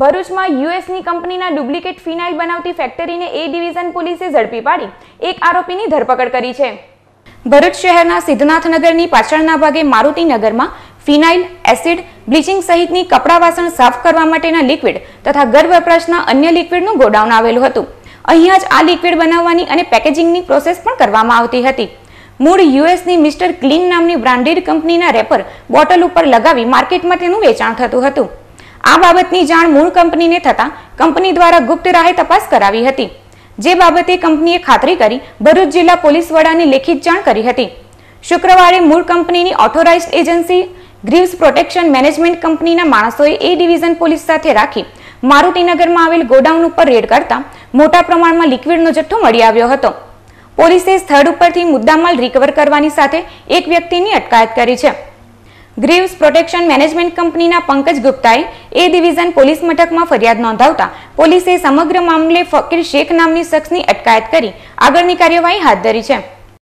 ભરૂચમાં યુએસની કંપનીના ડુપ્લિકેટ ફિનાઇલ બનાવતી ફેક્ટરીને એ ડિવિઝન પોલીસે ઝડપી પાડી એક આરોપીની ધરપકડ કરી છે ભરૂચ શહેરના સિદ્ધનાથનગરની પાછળના ભાગે મારુતિનગરમાં ફિનાઇલ એસિડ બ્લીચિંગ સહિતની કપડાં વાસણ સાફ કરવા માટેના લિક્વિડ તથા ઘર વપરાશના અન્ય લિક્વિડનું ગોડાઉન આવેલું હતું અહીંયા જ આ લિક્વિડ બનાવવાની અને પેકેજિંગની પ્રોસેસ પણ કરવામાં આવતી હતી મૂળ યુએસની મિસ્ટર ક્લીન નામની બ્રાન્ડેડ કંપનીના રેપર બોટલ ઉપર લગાવી માર્કેટમાં તેનું વેચાણ થતું હતું આ બાબતની જાણ મૂળ કંપનીને થતાં કંપની દ્વારા ગુપ્ત રાહે તપાસ કરાવી હતી જે બાબતે કંપનીએ ખાતરી કરી ભરૂચ જિલ્લા પોલીસ વડાને લેખિત જાણ કરી હતી શુક્રવારે મૂળ કંપનીની authorised agency Greaves Protection Management કંપનીના માણસોએ એ ડિવિઝન પોલીસ સાથે રાખી મારુતિનગરમાં આવેલ ગોડાઉન ઉપર રેડ કરતા મોટા પ્રમાણમાં લિક્વિડનો જથ્થો મળી આવ્યો હતો પોલીસે સ્થળ ઉપરથી મુદ્દામાલ રિકવર કરવાની સાથે એક વ્યક્તિની અટકાયત કરી છે ગ્રીવ્સ પ્રોટેક્શન મેનેજમેન્ટ કંપનીના પંકજ ગુપ્તાએ એ ડિવિઝન પોલીસ મથકમાં ફરિયાદ નોંધાવતા પોલીસે સમગ્ર મામલે ફકીર શેખ નામની શખ્સની અટકાયત કરી આગળની કાર્યવાહી હાથ ધરી છે